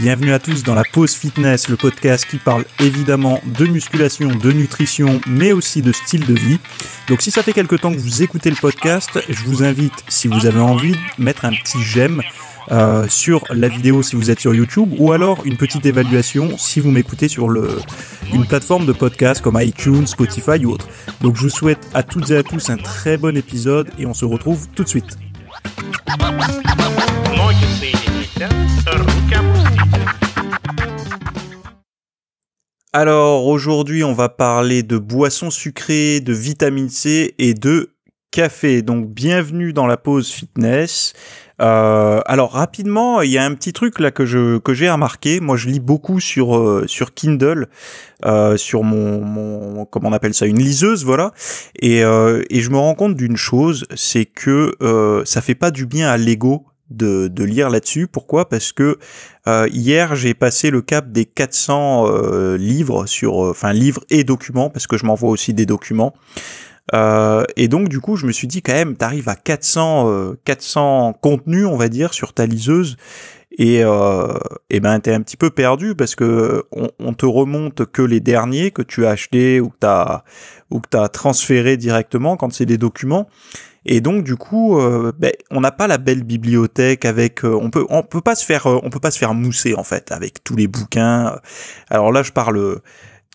Bienvenue à tous dans la pause fitness, le podcast qui parle évidemment de musculation, de nutrition, mais aussi de style de vie. Donc si ça fait quelque temps que vous écoutez le podcast, je vous invite, si vous avez envie, de mettre un petit j'aime. Euh, sur la vidéo si vous êtes sur YouTube ou alors une petite évaluation si vous m'écoutez sur une plateforme de podcast comme iTunes, Spotify ou autre. Donc je vous souhaite à toutes et à tous un très bon épisode et on se retrouve tout de suite. Alors aujourd'hui on va parler de boissons sucrées, de vitamine C et de café. Donc bienvenue dans la pause fitness. Euh, alors rapidement, il y a un petit truc là que je que j'ai remarqué. Moi, je lis beaucoup sur euh, sur Kindle, euh, sur mon, mon comment on appelle ça, une liseuse, voilà. Et et je me rends compte d'une chose, c'est que ça fait pas du bien à l'ego de, lire là-dessus. Pourquoi Parce que euh, hier j'ai passé le cap des 400 euh, livres sur, euh, enfin livres et documents parce que je m'envoie aussi des documents. Euh, et donc du coup, je me suis dit quand même, t'arrives à 400 400 contenus, on va dire, sur ta liseuse, et euh, et ben t'es un petit peu perdu parce que on, on, te remonte que les derniers que tu as achetés ou que t'as ou que t'as transféré directement quand c'est des documents. Et donc du coup, euh, ben, on n'a pas la belle bibliothèque avec, euh, on peut, on peut pas se faire, euh, on peut pas se faire mousser en fait avec tous les bouquins. Alors là, je parle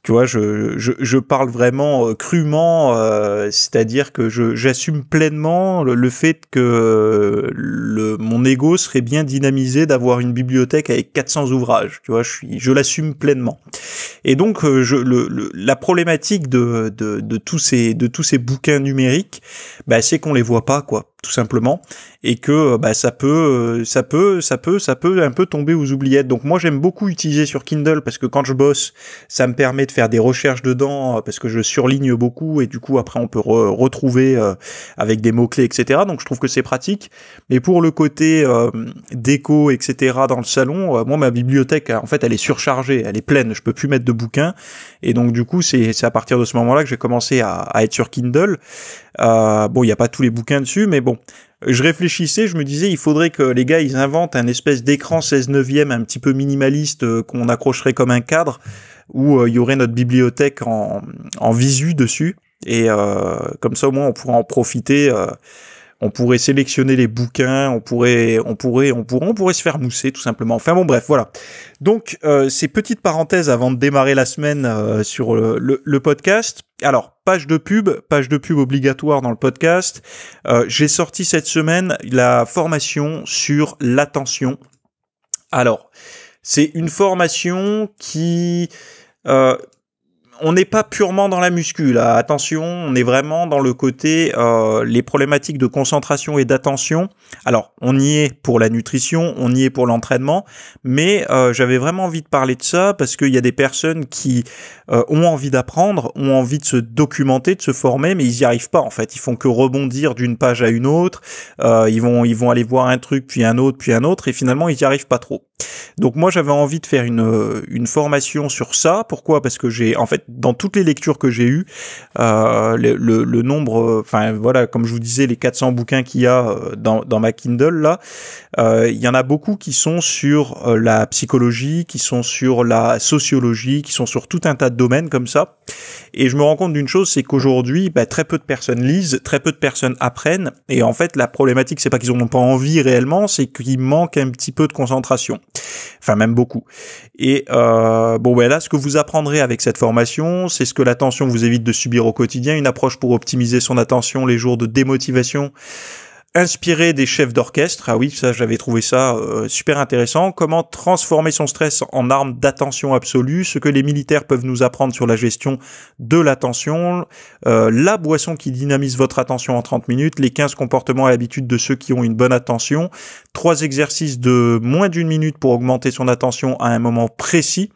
tu vois, je, je, je parle vraiment euh, crûment, euh, c'est-à-dire que j'assume pleinement le, le, fait que euh, le, mon ego serait bien dynamisé d'avoir une bibliothèque avec 400 ouvrages. Tu vois, je, suis, je l'assume pleinement. Et donc, je, le, le, la problématique de, de, de, tous ces, de tous ces bouquins numériques, bah, c'est qu'on les voit pas, quoi tout simplement et que euh, bah, ça peut euh, ça peut ça peut ça peut un peu tomber aux oubliettes donc moi j'aime beaucoup utiliser sur Kindle parce que quand je bosse ça me permet de faire des recherches dedans euh, parce que je surligne beaucoup et du coup après on peut retrouver avec des mots clés etc donc je trouve que c'est pratique mais pour le côté déco etc dans le salon moi ma bibliothèque en fait elle est surchargée elle est pleine je peux plus mettre de bouquins et donc du coup c'est à partir de ce moment là que j'ai commencé à être sur Kindle euh, bon, il n'y a pas tous les bouquins dessus, mais bon, je réfléchissais, je me disais, il faudrait que les gars, ils inventent un espèce d'écran 16 neuvième un petit peu minimaliste euh, qu'on accrocherait comme un cadre, où euh, il y aurait notre bibliothèque en, en visu dessus, et comme ça au moins on pourrait en profiter on pourrait sélectionner les bouquins, on pourrait, on pourrait, on pourrait, on pourrait se faire mousser tout simplement. Enfin bon, bref, voilà. Donc euh, ces petites parenthèses avant de démarrer la semaine euh, sur le, podcast. Alors page de pub, page de pub obligatoire dans le podcast. Euh, j'ai sorti cette semaine la formation sur l'attention. Alors c'est une formation qui euh, on n'est pas purement dans la muscu Attention, on est vraiment dans le côté euh, les problématiques de concentration et d'attention. Alors, on y est pour la nutrition, on y est pour l'entraînement, mais euh, j'avais vraiment envie de parler de ça parce qu'il y a des personnes qui euh, ont envie d'apprendre, ont envie de se documenter, de se former, mais ils n'y arrivent pas en fait. Ils font que rebondir d'une page à une autre. ils vont, ils vont aller voir un truc puis un autre puis un autre et finalement ils n'y arrivent pas trop. Donc moi j'avais envie de faire une une formation sur ça. Pourquoi Parce que j'ai en fait dans toutes les lectures que j'ai eues, euh, le, nombre, enfin voilà, comme je vous disais, les 400 bouquins qu'il y a euh, dans, ma Kindle là, euh, il y en a beaucoup qui sont sur la psychologie, qui sont sur la sociologie, qui sont sur tout un tas de domaines comme ça. Et je me rends compte d'une chose, c'est qu'aujourd'hui, bah, très peu de personnes lisent, très peu de personnes apprennent. Et en fait, la problématique, c'est pas qu'ils n'ont pas envie réellement, c'est qu'il manque un petit peu de concentration. Enfin, même beaucoup. Et euh, bon, ben là, ce que vous apprendrez avec cette formation, c'est ce que l'attention vous évite de subir au quotidien, une approche pour optimiser son attention les jours de démotivation inspiré des chefs d'orchestre. Ah oui, ça j'avais trouvé ça euh, super intéressant. Comment transformer son stress en arme d'attention absolue, ce que les militaires peuvent nous apprendre sur la gestion de l'attention, euh, la boisson qui dynamise votre attention en 30 minutes, les 15 comportements et habitudes de ceux qui ont une bonne attention, trois exercices de moins d'une minute pour augmenter son attention à un moment précis.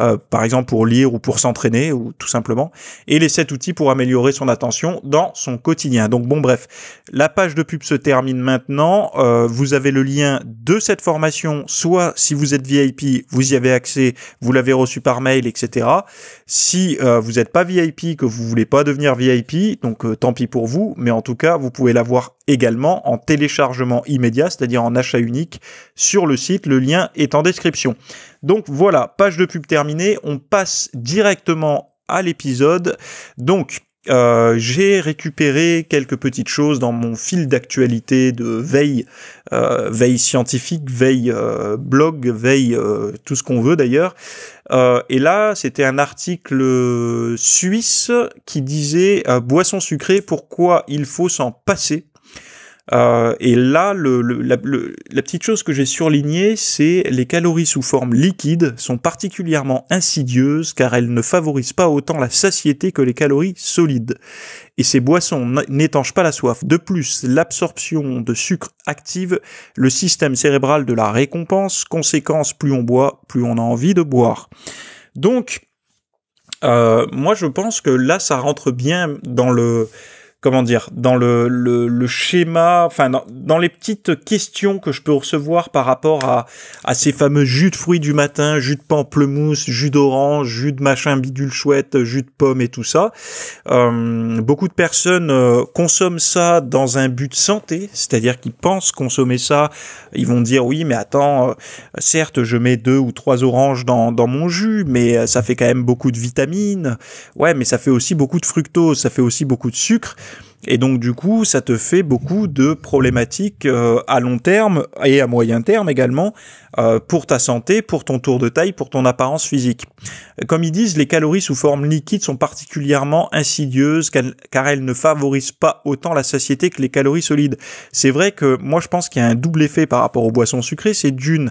Euh, par exemple pour lire ou pour s'entraîner ou tout simplement, et les sept outils pour améliorer son attention dans son quotidien. Donc bon bref, la page de pub se termine maintenant. Euh, vous avez le lien de cette formation, soit si vous êtes VIP, vous y avez accès, vous l'avez reçu par mail, etc. Si euh, vous n'êtes pas VIP, que vous voulez pas devenir VIP, donc tant pis pour vous, mais en tout cas vous pouvez l'avoir également en téléchargement immédiat, c'est-à-dire en achat unique sur le site. Le lien est en description. Donc voilà, page de pub terminée, on passe directement à l'épisode. Donc euh, j'ai récupéré quelques petites choses dans mon fil d'actualité de veille, euh, veille scientifique, veille euh, blog, veille tout ce qu'on veut d'ailleurs. et là, c'était un article suisse qui disait Boisson sucrée, pourquoi il faut s'en passer euh, et là, le, la, petite chose que j'ai surlignée, c'est les calories sous forme liquide sont particulièrement insidieuses car elles ne favorisent pas autant la satiété que les calories solides. Et ces boissons n'étanchent pas la soif. De plus, l'absorption de sucre active le système cérébral de la récompense. Conséquence, plus on boit, plus on a envie de boire. Donc, euh, moi, je pense que là, ça rentre bien dans le comment dire, dans le, le, schéma, enfin dans, les petites questions que je peux recevoir par rapport à, à ces fameux jus de fruits du matin, jus de pamplemousse, jus d'orange, jus de machin bidule chouette, jus de pomme et tout ça. Euh, beaucoup de personnes euh, consomment ça dans un but de santé, c'est-à-dire qu'ils pensent consommer ça, ils vont dire oui mais attends, euh, certes je mets deux ou trois oranges dans, dans mon jus, mais ça fait quand même beaucoup de vitamines, ouais mais ça fait aussi beaucoup de fructose, ça fait aussi beaucoup de sucre. Et donc du coup, ça te fait beaucoup de problématiques euh, à long terme et à moyen terme également euh, pour ta santé, pour ton tour de taille, pour ton apparence physique. Comme ils disent, les calories sous forme liquide sont particulièrement insidieuses car elles ne favorisent pas autant la satiété que les calories solides. C'est vrai que moi je pense qu'il y a un double effet par rapport aux boissons sucrées, c'est d'une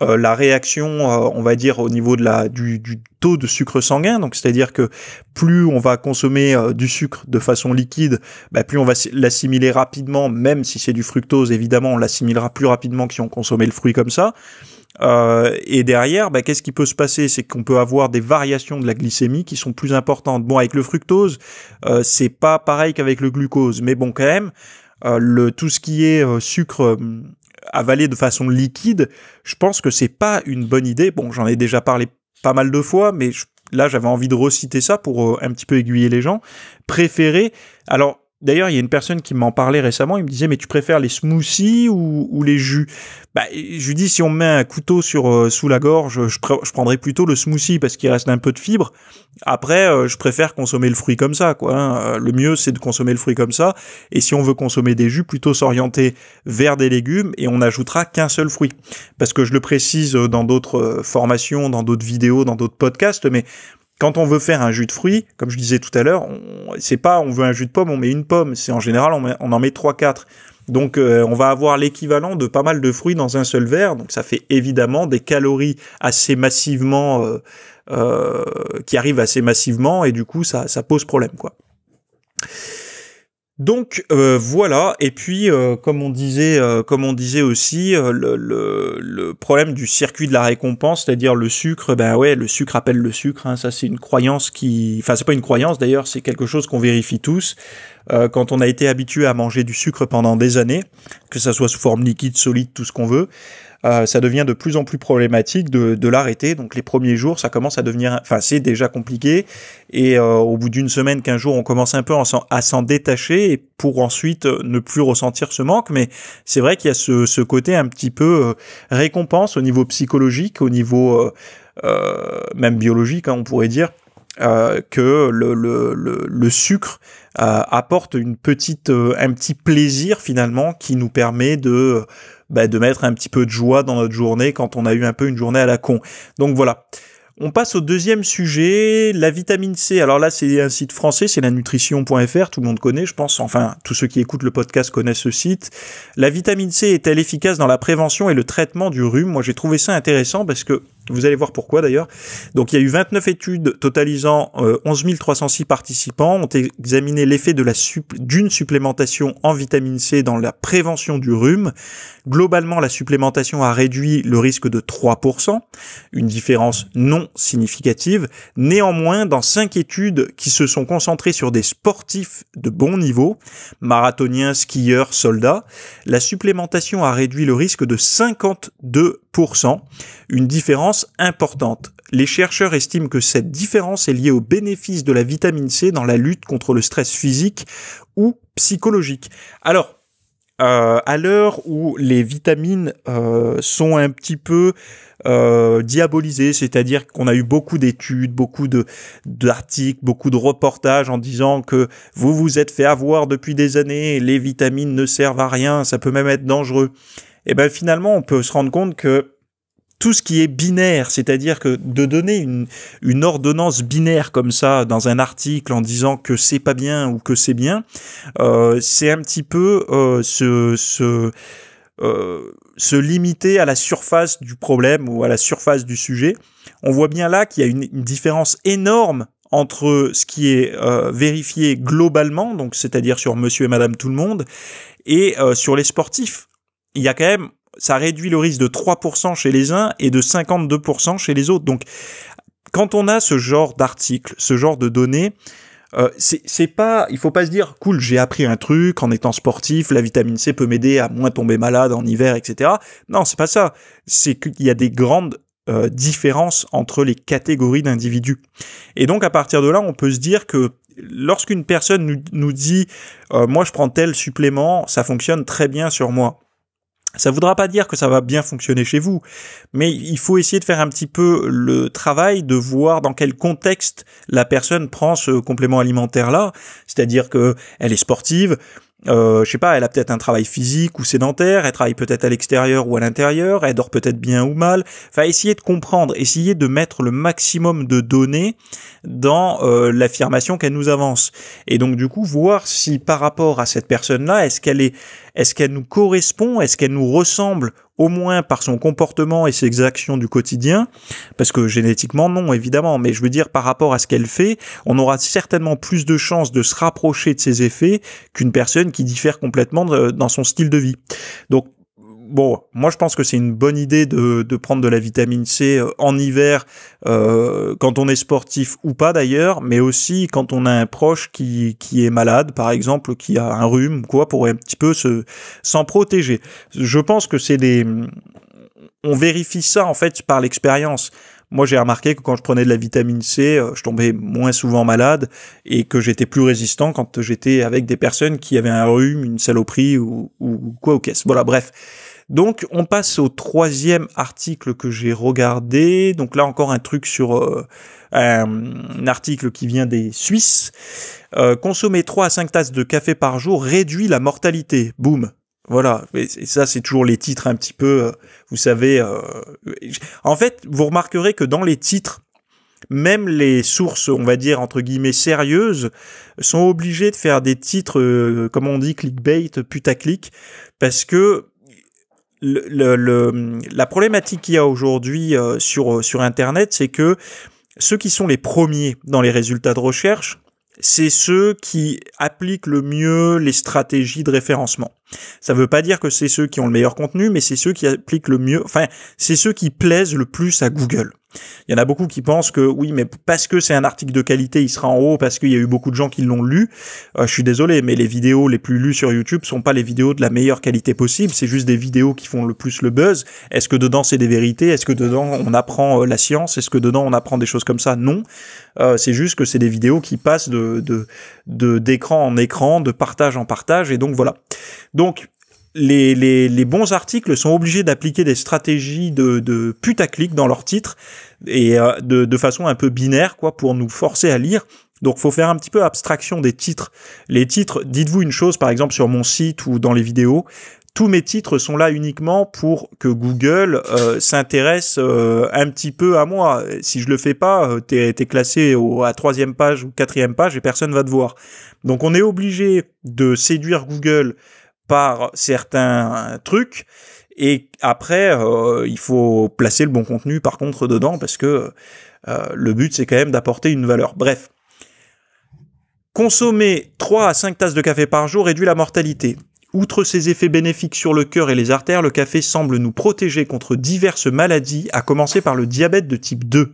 euh, la réaction, euh, on va dire, au niveau de la, du, taux de sucre sanguin. Donc, c'est-à-dire que plus on va consommer euh, du sucre de façon liquide, bah, plus on va l'assimiler rapidement, même si c'est du fructose, évidemment, on l'assimilera plus rapidement que si on consommait le fruit comme ça. et derrière, bah, qu'est-ce qui peut se passer C'est qu'on peut avoir des variations de la glycémie qui sont plus importantes. Bon, avec le fructose, c'est pas pareil qu'avec le glucose, mais bon, quand même, le tout ce qui est sucre hum, avaler de façon liquide, je pense que c'est pas une bonne idée. Bon, j'en ai déjà parlé pas mal de fois, mais là j'avais envie de reciter ça pour euh, un petit peu aiguiller les gens. Préférer, alors D'ailleurs, il y a une personne qui m'en parlait récemment, il me disait mais tu préfères les smoothies ou, les jus bah, Je lui dis si on met un couteau sur euh, sous la gorge, je, je prendrais plutôt le smoothie parce qu'il reste un peu de fibre. Après, euh, je préfère consommer le fruit comme ça. quoi. Hein. Euh, le mieux, c'est de consommer le fruit comme ça. Et si on veut consommer des jus, plutôt s'orienter vers des légumes et on n'ajoutera qu'un seul fruit. Parce que je le précise dans d'autres formations, dans d'autres vidéos, dans d'autres podcasts, mais quand on veut faire un jus de fruits, comme je disais tout à l'heure, c'est pas on veut un jus de pomme, on met une pomme. C'est en général on, en met 3-4. Donc euh, on va avoir l'équivalent de pas mal de fruits dans un seul verre. Donc ça fait évidemment des calories assez massivement euh, euh, qui arrivent assez massivement et du coup ça ça pose problème quoi. Donc euh, voilà, et puis euh, comme on disait, euh, comme on disait aussi, le, problème du circuit de la récompense, c'est-à-dire le sucre, ben ouais, le sucre appelle le sucre, hein. ça c'est une croyance qui, enfin c'est pas une croyance d'ailleurs, c'est quelque chose qu'on vérifie tous quand on a été habitué à manger du sucre pendant des années, que ça soit sous forme liquide, solide, tout ce qu'on veut. Euh, ça devient de plus en plus problématique de, de l'arrêter. Donc les premiers jours, ça commence à devenir, enfin c'est déjà compliqué. Et euh, au bout d'une semaine, quinze jours, on commence un peu à s'en détacher et pour ensuite euh, ne plus ressentir ce manque. Mais c'est vrai qu'il y a ce, ce, côté un petit peu récompense au niveau psychologique, au niveau même biologique, hein, on pourrait dire, euh, que le, le, le, sucre apporte une petite, un petit plaisir finalement qui nous permet de bah, de mettre un petit peu de joie dans notre journée quand on a eu un peu une journée à la con. Donc voilà. On passe au deuxième sujet, la vitamine C. Alors là, c'est un site français, c'est la nutrition.fr, tout le monde connaît, je pense, enfin, tous ceux qui écoutent le podcast connaissent ce site. La vitamine C est-elle efficace dans la prévention et le traitement du rhume Moi, j'ai trouvé ça intéressant parce que vous allez voir pourquoi d'ailleurs. Donc il y a eu 29 études totalisant 11306 11 306 participants ont examiné l'effet de la d'une supplémentation en vitamine C dans la prévention du rhume. Globalement, la supplémentation a réduit le risque de 3%, une différence non significative. Néanmoins, dans 5 études qui se sont concentrées sur des sportifs de bon niveau, marathoniens, skieurs, soldats, la supplémentation a réduit le risque de 52 une différence importante. Les chercheurs estiment que cette différence est liée au bénéfice de la vitamine C dans la lutte contre le stress physique ou psychologique. Alors, euh, à l'heure où les vitamines euh, sont un petit peu euh, diabolisées, c'est-à-dire qu'on a eu beaucoup d'études, beaucoup de d'articles, beaucoup de reportages en disant que vous vous êtes fait avoir depuis des années, les vitamines ne servent à rien, ça peut même être dangereux et eh ben finalement on peut se rendre compte que tout ce qui est binaire, c'est-à-dire que de donner une, une, ordonnance binaire comme ça dans un article en disant que c'est pas bien ou que c'est bien, euh, c'est un petit peu euh, ce, euh, se limiter à la surface du problème ou à la surface du sujet. On voit bien là qu'il y a une, une, différence énorme entre ce qui est euh, vérifié globalement, donc c'est-à-dire sur Monsieur et Madame tout le monde, et euh, sur les sportifs il y a quand même, ça réduit le risque de 3% chez les uns et de 52% chez les autres. Donc, quand on a ce genre d'article, ce genre de données, euh, c'est pas, il faut pas se dire, cool, j'ai appris un truc en étant sportif, la vitamine C peut m'aider à moins tomber malade en hiver, etc. Non, c'est pas ça. C'est qu'il y a des grandes euh, différences entre les catégories d'individus. Et donc à partir de là, on peut se dire que lorsqu'une personne nous, nous dit, euh, moi je prends tel supplément, ça fonctionne très bien sur moi. Ça voudra pas dire que ça va bien fonctionner chez vous, mais il faut essayer de faire un petit peu le travail de voir dans quel contexte la personne prend ce complément alimentaire là, c'est-à-dire que elle est sportive, euh, je sais pas, elle a peut-être un travail physique ou sédentaire, elle travaille peut-être à l'extérieur ou à l'intérieur, elle dort peut-être bien ou mal. Enfin, essayer de comprendre, essayer de mettre le maximum de données dans euh, l'affirmation qu'elle nous avance. Et donc du coup, voir si par rapport à cette personne-là, est-ce qu'elle est est-ce qu'elle nous correspond Est-ce qu'elle nous ressemble au moins par son comportement et ses actions du quotidien, parce que génétiquement non évidemment, mais je veux dire par rapport à ce qu'elle fait, on aura certainement plus de chances de se rapprocher de ses effets qu'une personne qui diffère complètement euh, dans son style de vie. Donc bon, moi je pense que c'est une bonne idée de, de, prendre de la vitamine C euh, en hiver, euh, quand on est sportif ou pas d'ailleurs, mais aussi quand on a un proche qui, qui est malade, par exemple, qui a un rhume, quoi, pour un petit peu se s'en protéger. Je pense que c'est des, on vérifie ça en fait par l'expérience. Moi, j'ai remarqué que quand je prenais de la vitamine C, euh, je tombais moins souvent malade et que j'étais plus résistant quand j'étais avec des personnes qui avaient un rhume, une saloperie ou, ou quoi au caisse. Voilà, bref. Donc on passe au troisième article que j'ai regardé. Donc là encore un truc sur euh, un article qui vient des Suisses. Euh, consommer 3 à 5 tasses de café par jour réduit la mortalité. Boum. Voilà, et ça c'est toujours les titres un petit peu, euh, vous savez. En fait, vous remarquerez que dans les titres, même les sources, on va dire entre guillemets sérieuses, sont obligées de faire des titres, comment comme on dit, clickbait, putaclic, parce que le, la problématique qu'il y a aujourd'hui euh, sur, euh, sur Internet, c'est que ceux qui sont les premiers dans les résultats de recherche, c'est ceux qui appliquent le mieux les stratégies de référencement. Ça ne veut pas dire que c'est ceux qui ont le meilleur contenu, mais c'est ceux qui appliquent le mieux, enfin, c'est ceux qui plaisent le plus à Google. Il y en a beaucoup qui pensent que oui, mais parce que c'est un article de qualité, il sera en haut parce qu'il y a eu beaucoup de gens qui l'ont lu. Euh, je suis désolé, mais les vidéos les plus lues sur YouTube sont pas les vidéos de la meilleure qualité possible. C'est juste des vidéos qui font le plus le buzz. Est-ce que dedans c'est des vérités Est-ce que dedans on apprend euh, la science Est-ce que dedans on apprend des choses comme ça Non. Euh, c'est juste que c'est des vidéos qui passent de de d'écran en écran, de partage en partage, et donc voilà. Donc les, les, bons articles sont obligés d'appliquer des stratégies de, de putaclic dans leurs titres et euh, de, de façon un peu binaire quoi pour nous forcer à lire donc faut faire un petit peu abstraction des titres. Les titres, dites-vous une chose par exemple sur mon site ou dans les vidéos, tous mes titres sont là uniquement pour que Google euh, s'intéresse euh, un petit peu à moi. Si je le fais pas, tu t'es es classé au, à troisième page ou quatrième page et personne va te voir. Donc on est obligé de séduire Google par certains euh, trucs et après euh, il faut placer le bon contenu par contre dedans parce que euh, le but c'est quand même d'apporter une valeur. Bref. Consommer 3 à 5 tasses de café par jour réduit la mortalité. Outre ses effets bénéfiques sur le cœur et les artères, le café semble nous protéger contre diverses maladies, à commencer par le diabète de type 2.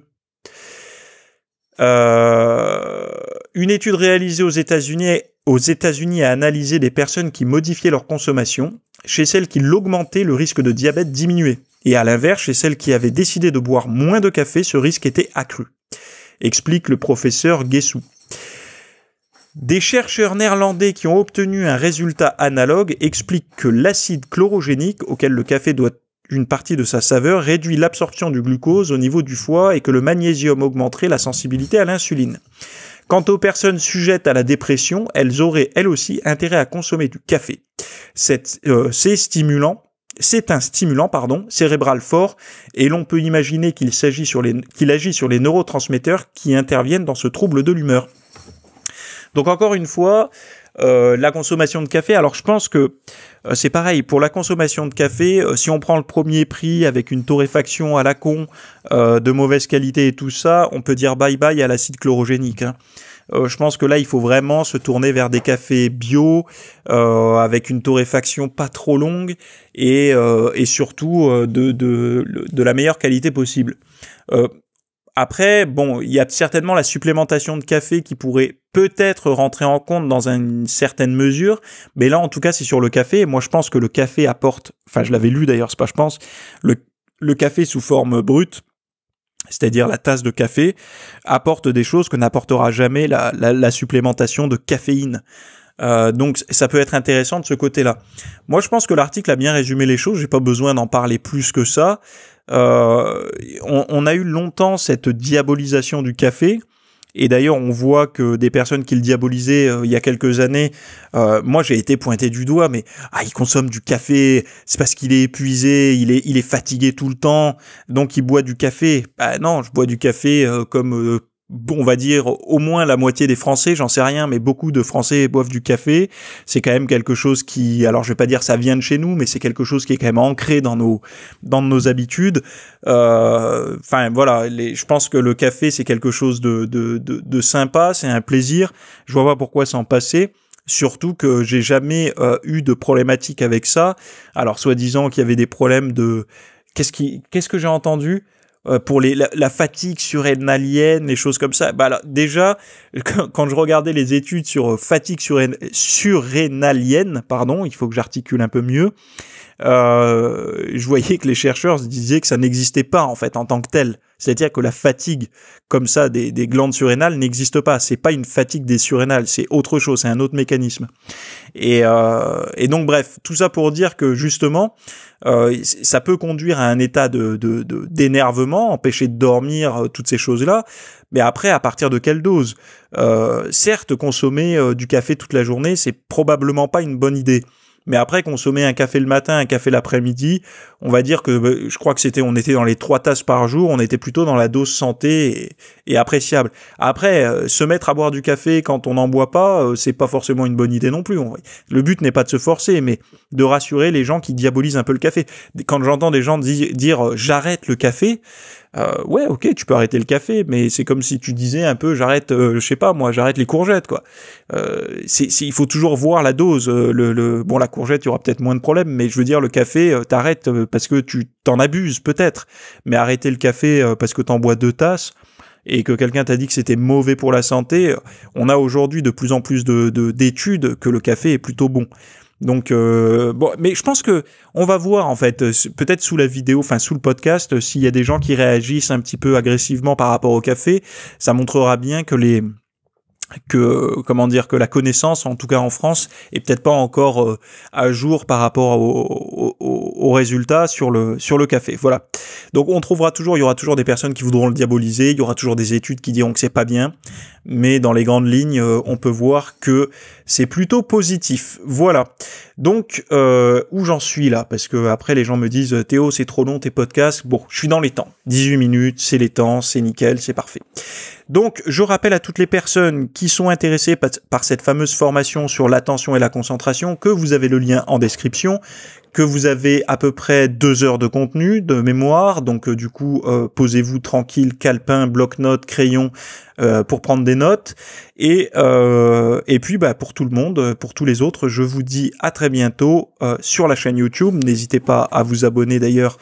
une étude réalisée aux États-Unis aux États-Unis à analyser des personnes qui modifiaient leur consommation. Chez celles qui l'augmentaient, le risque de diabète diminuait. Et à l'inverse, chez celles qui avaient décidé de boire moins de café, ce risque était accru. Explique le professeur Guessou. Des chercheurs néerlandais qui ont obtenu un résultat analogue expliquent que l'acide chlorogénique, auquel le café doit une partie de sa saveur, réduit l'absorption du glucose au niveau du foie et que le magnésium augmenterait la sensibilité à l'insuline. Quant aux personnes sujettes à la dépression, elles auraient elles aussi intérêt à consommer du café. Euh, c'est c'est un stimulant pardon, cérébral fort et l'on peut imaginer qu'il s'agit sur les, qu'il agit sur les neurotransmetteurs qui interviennent dans ce trouble de l'humeur. Donc encore une fois, euh, la consommation de café, alors je pense que euh, c'est pareil pour la consommation de café. Euh, si on prend le premier prix avec une torréfaction à la con euh, de mauvaise qualité et tout ça, on peut dire bye bye à l'acide chlorogénique. Hein. je pense que là, il faut vraiment se tourner vers des cafés bio avec une torréfaction pas trop longue et, surtout de, de, la meilleure qualité possible. Après, bon, il y a certainement la supplémentation de café qui pourrait peut-être rentrer en compte dans une certaine mesure, mais là, en tout cas, c'est sur le café. moi, je pense que le café apporte, enfin, je l'avais lu d'ailleurs, c'est pas je pense, le, le café sous forme brute, c'est-à-dire la tasse de café, apporte des choses que n'apportera jamais la, la, supplémentation de caféine. Euh, donc ça peut être intéressant de ce côté-là. Moi je pense que l'article a bien résumé les choses, j'ai pas besoin d'en parler plus que ça. Euh, on, on, a eu longtemps cette diabolisation du café. Et d'ailleurs, on voit que des personnes qui le diabolisaient euh, il y a quelques années, euh, moi j'ai été pointé du doigt, mais ah, il consomme du café, c'est parce qu'il est épuisé, il est, il est fatigué tout le temps, donc il boit du café. Bah non, je bois du café comme bon on va dire au moins la moitié des Français, j'en sais rien, mais beaucoup de Français boivent du café. C'est quand même quelque chose qui, alors je vais pas dire ça vient de chez nous, mais c'est quelque chose qui est quand même ancré dans nos dans nos habitudes. Euh, enfin voilà, je pense que le café c'est quelque chose de de, de, sympa, c'est un plaisir. Je vois pas pourquoi s'en passer. Surtout que j'ai jamais euh, eu de problématique avec ça. Alors soi-disant qu'il y avait des problèmes de qu'est-ce qui qu'est-ce que j'ai entendu euh, pour les, la, fatigue surrénalienne, les choses comme ça. Bah déjà, quand, je regardais les études sur euh, fatigue surrénalienne, pardon, il faut que j'articule un peu mieux, euh, je voyais que les chercheurs disaient que ça n'existait pas en fait en tant que tel. C'est-à-dire que la fatigue comme ça des, glandes surrénales n'existe pas. C'est pas une fatigue des surrénales, c'est autre chose, c'est un autre mécanisme. Et, euh, donc bref, tout ça pour dire que justement, euh, ça peut conduire à un état de d'énervement, de, empêcher de dormir, toutes ces choses-là. Mais après, à partir de quelle dose Certes, consommer du café toute la journée, c'est probablement pas une bonne idée. Mais après, consommer un café le matin, un café l'après-midi, on va dire que euh, je crois que c'était, on était dans les trois tasses par jour, on était plutôt dans la dose santé et, appréciable. Après, euh, se mettre à boire du café quand on n'en boit pas, euh, c'est pas forcément une bonne idée non plus. le but n'est pas de se forcer, mais de rassurer les gens qui diabolisent un peu le café. Quand j'entends des gens dire j'arrête le café, euh, ouais, ok, tu peux arrêter le café, mais c'est comme si tu disais un peu, j'arrête, euh, je sais pas moi, j'arrête les courgettes, quoi. Euh, il faut toujours voir la dose. Euh, le, bon, la courgette, il y aura peut-être moins de problèmes, mais je veux dire, le café, euh, t'arrêtes parce que tu t'en abuses peut-être, mais arrêter le café parce que t'en bois deux tasses et que quelqu'un t'a dit que c'était mauvais pour la santé, on a aujourd'hui de plus en plus de d'études que le café est plutôt bon. Donc euh, bon, mais je pense que on va voir en fait, euh, peut-être sous la vidéo, enfin sous le podcast, euh, s'il y a des gens qui réagissent un petit peu agressivement par rapport au café, ça montrera bien que les que comment dire que la connaissance en tout cas en France est peut-être pas encore euh, à jour par rapport aux résultats sur le sur le café voilà donc on trouvera toujours il y aura toujours des personnes qui voudront le diaboliser il y aura toujours des études qui diront que c'est pas bien mais dans les grandes lignes euh, on peut voir que c'est plutôt positif voilà donc euh, où j'en suis là parce que après les gens me disent Théo c'est trop long tes podcasts bon je suis dans les temps 18 minutes c'est les temps c'est nickel c'est parfait donc, je rappelle à toutes les personnes qui sont intéressées par cette fameuse formation sur l'attention et la concentration que vous avez le lien en description, que vous avez à peu près deux heures de contenu, de mémoire. Donc, euh, du coup, euh, posez-vous tranquille, calepin, bloc-notes, crayon euh, pour prendre des notes. Et, et puis, bah, pour tout le monde, pour tous les autres, je vous dis à très bientôt sur la chaîne YouTube. N'hésitez pas à vous abonner d'ailleurs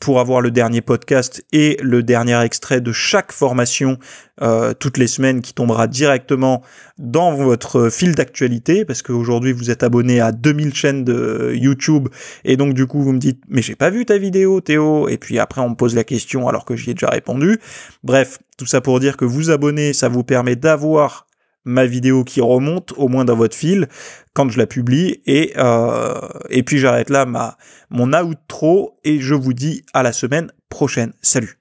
pour avoir le dernier podcast et le dernier extrait de chaque formation euh, toutes les semaines qui tombera directement dans votre fil d'actualité parce qu'aujourd'hui vous êtes abonné à 2000 chaînes de YouTube et donc du coup vous me dites mais j'ai pas vu ta vidéo Théo et puis après on me pose la question alors que j'y ai déjà répondu. Bref, tout ça pour dire que vous abonner ça vous permet d'avoir ma vidéo qui remonte au moins dans votre fil quand je la publie et euh, et puis j'arrête là ma mon outro et je vous dis à la semaine prochaine. Salut.